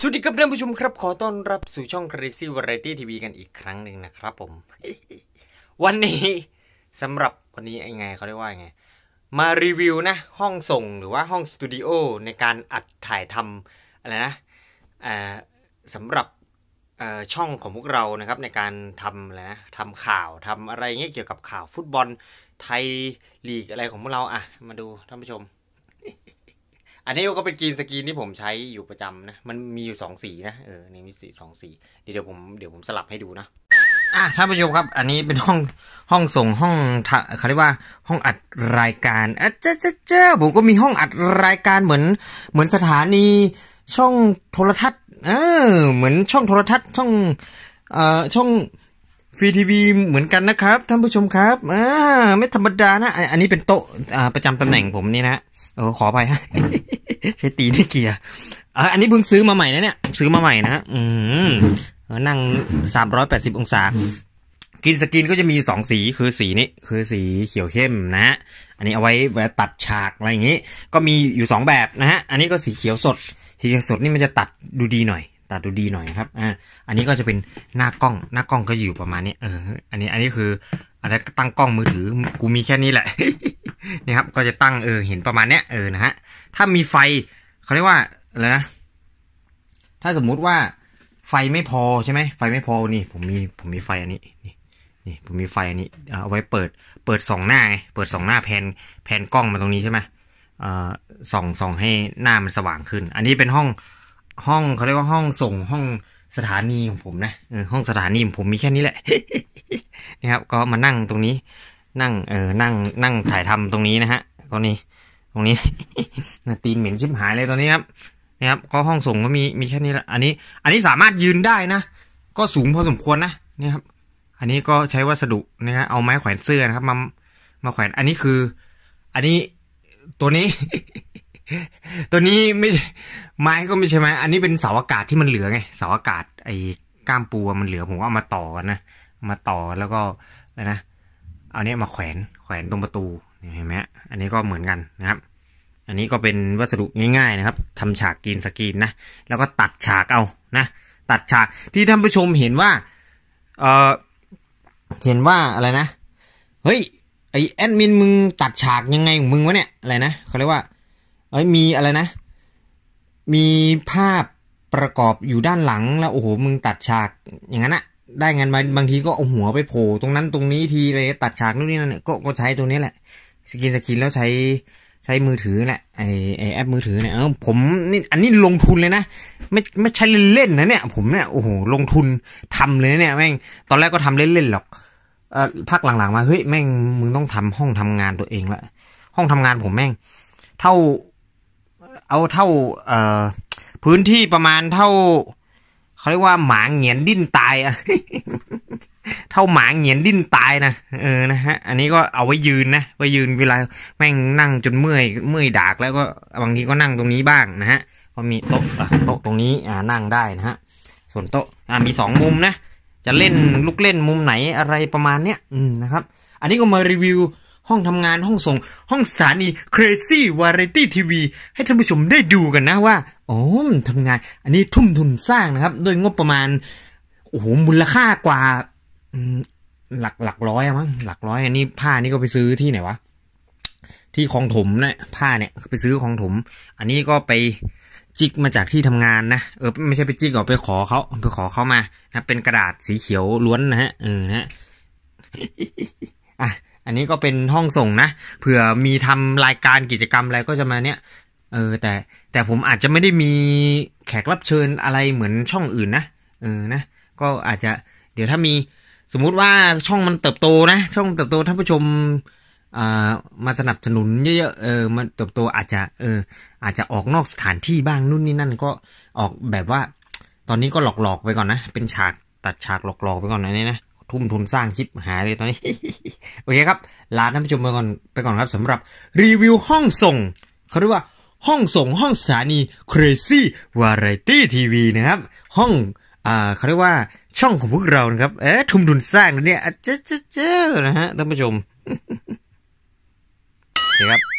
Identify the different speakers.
Speaker 1: สวัสดีครับท่านผู้ชมครับ ขอต้อนรับสู่ช่อง Crazy Variety TV กันอีกครั้งหนึ่งนะครับผมวันนี้สำหรับวันนี้ไงเขาเรียกว่าไง มารีวิวนะ ห้องส่งหรือว่าห้องสตูดิโอในการอัดถ่ายทำอะไรนะสำหรับช่องของพวกเรานะครับ ในการทำอะไรนะทำข่าวทำอะไรเงี้ยเกี่ยวกับข่าวฟุตบอลไทย ลีกอะไรของพวกเราอ่ะมาดูท่านผู้ชมอันนี้ก็เป็นกรีนสกรีนที่ผมใช้อยู่ประจำนะ มันมีอยู่2สีนะ เออนี่มีสีสองสี เดี๋ยวผม เดี๋ยวผมสลับให้ดูนะอ่ะท่านผู้ชมครับ อันนี้เป็นห้อง ห้องส่งห้องเขาเรียกว่าห้องอัดรายการอ่ะเจ๊เจ๊เจ๊ผมก็มีห้องอัดรายการเหมือน เหมือนสถานีช่องโทรทัศน์ เออเหมือนช่องโทรทัศน์ช่อง เอ่อช่องฟรีทีวีเหมือนกันนะครับ ท่านผู้ชมครับอ่าไม่ธรรมดานะ อันนี้เป็นโต๊ะประจำตำแหน่งผมนี่นะเออขอไปฮะ ใช้ตีนี่เกียร์อันนี้เพิ่งซื้อมาใหม่นะเนี่ยซื้อมาใหม่นะอืมนั่งสามร้อยแปดสิบองศา กินสกินก็จะมีสองสีคือสีนี้คือสีเขียวเข้มนะฮะ อันนี้เอาไว้ตัดฉากอะไรอย่างนี้ ก็มีอยู่สองแบบนะฮะ อันนี้ก็สีเขียวสด สีเขียวสดนี่มันจะตัดดูดีหน่อยตัดดูดีหน่อยครับ อ่าอันนี้ก็จะเป็นหน้ากล้อง หน้ากล้องก็อยู่ประมาณนี้เออ อันนี้ อันนี้คืออันนี้ตั้งกล้องมือถือ กูมีแค่นี้แหละ นี่ครับ ก็จะตั้งเออ เห็นประมาณนี้เออ นะฮะ ถ้ามีไฟ เขาเรียกว่าอะไรนะ ถ้าสมมุติว่าไฟไม่พอใช่ไหมไฟไม่พอ นี่ ผมมี ผมมีไฟอันนี้ นี่นี่ผมมีไฟอันนี้ เอาไว้เปิด เปิดสองหน้าเปิดสองหน้าแผนแผนกล้องมาตรงนี้ใช่ไหมส่อง ส่องให้หน้ามันสว่างขึ้น อันนี้เป็นห้องห้องเขาเรียกว่าห้องส่งห้องสถานีของผมนะห้องสถานีของผมมีแค่นี้แหละนะครับก็มานั่งตรงนี้ นั่งเออนั่งนั่งถ่ายทำตรงนี้นะฮะตรงนี้ตรงนี้ ตีนเหม็นชิบหายเลยตอนนี้ครับนะครับก็ห้องส่งก็มีมีแค่นี้ละอันนี้อันนี้สามารถยืนได้นะ ก็สูงพอสมควรนะนี่ครับ อันนี้ก็ใช้วัสดุนะฮะเอาไม้แขวนเสื้อนะครับมามาแขวน อันนี้คือ อันนี้ตัวนี้ตัวนี้ไม่ไม้ก็ไม่ใช่ไหม อันนี้เป็นเสาอากาศที่มันเหลือไง เสาอากาศไอ้ก้ามปูมันเหลือ ผมเอามาต่อกันนะ มาต่อแล้วก็แล้วนะ เอาเนี้ยมาแขวนแขวนตรงประตูเห็นไหมอันนี้ก็เหมือนกันนะครับ อันนี้ก็เป็นวัสดุง่ายๆนะครับ ทำฉากกินสกรีนนะ แล้วก็ตัดฉากเอานะ ตัดฉากที่ท่านผู้ชมเห็นว่า เออเห็นว่าอะไรนะ เฮ้ยไอแอดมินมึงตัดฉากยังไงของมึงวะเนี่ย อะไรนะเขาเรียกว่าเอ้ยมีอะไรนะ มีภาพประกอบอยู่ด้านหลังแล้ว โอ้โหมึงตัดฉากอย่างนั้นอะได้งานมาบางทีก็เอาหัวไปโผล่ตรงนั้นตรงนี้ทีเลยตัดฉากนู่นนี่นั่นก็ใช้ตัวนี้แหละ สกินสกินแล้วใช้ใช้มือถือแหละไอไอแอปมือถือเนี่ยเออผมนี่ อันนี้ลงทุนเลยนะไม่ไม่ใช้เล่นๆนะเนี่ย ผมเนี่ยโอ้โหลงทุนทำเลยเนี่ย แม่งตอนแรกก็ทำเล่นๆหรอกเออพักหลังๆมาเฮ้ยแม่งมึงต้องทำห้องทำงานตัวเองละห้องทำงานผมแม่ง เท่าเอาเท่าเอ่อพื้นที่ประมาณเท่า เขาเรียกว่าหมาเหงียนดิ้นตายอ่ะเท่าหมาเหงียนดิ้นตายนะเออนะฮะ อันนี้ก็เอาไว้ยืนนะไว้ยืนเวลา แม่งนั่งจน เมื่อยเมื่อยดากแล้วก็บางทีก็นั่งตรงนี้บ้างนะฮะก็มีโต๊ะโต๊ะตรงนี้ อ่านั่งได้นะฮะ ส่วนโต๊ะอ่ามีสองมุมนะจะเล่นลูกเล่นมุมไหนอะไรประมาณเนี้ยอืมนะครับ อันนี้ก็มารีวิวห้องทำงานห้องส่ง ห้องสถานี Crazy Variety TV ให้ท่านผู้ชมได้ดูกันนะว่า โอ้มทำงาน อันนี้ทุ่มทุนสร้างนะครับด้วยงบประมาณ โอ้โหมูลค่ากว่าหลักหลักร้อยมั้ง หลักร้อย อันนี้ผ้านี่ก็ไปซื้อที่ไหนวะ ที่คลองถมนะผ้าเนี่ยไปซื้อคลองถม อันนี้ก็ไปจิกมาจากที่ทำงานนะ เออ ไม่ใช่ไปจิกหรอกไปขอเขาไปขอเขามานะเป็นกระดาษสีเขียวล้วนนะฮะ เออ นะอ่ะอันนี้ก็เป็นห้องส่งนะเผื่อมีทำรายการกิจกรรมอะไรก็จะมาเนี้ยเออแต่แต่ผมอาจจะไม่ได้มีแขกรับเชิญอะไรเหมือนช่องอื่นนะ เออนะก็อาจจะเดี๋ยวถ้ามีสมมุติว่าช่องมันเติบโตนะ ช่องเติบโตท่านผู้ชมอ่ามาสนับสนุนเยอะๆเออมันเติบโตอาจจะเอออาจจะออกนอกสถานที่บ้างนู่นนี่นั่นก็ออกแบบว่า ตอนนี้ก็หลอกๆไปก่อนนะ เป็นฉากตัดฉากหลอกๆไปก่อนนะนี่นะทุ่ม ทุนสร้างชิปหายเลยตอนนี้ โอเคครับลาท่านผู้ชมไปก่อนไปก่อนครับสำหรับรีวิวห้องส่ง เขาเรียกว่า ห้องส่งห้องสถานี Crazy Variety TV นะครับ ห้อง อ่า เขาเรียกว่าช่องของพวกเรานะครับเอ๊ะทุ่มทุนสร้างเนี่ยเจ๊เจ๊เจ๊นะฮะท่านผู้ชมโอเคครับ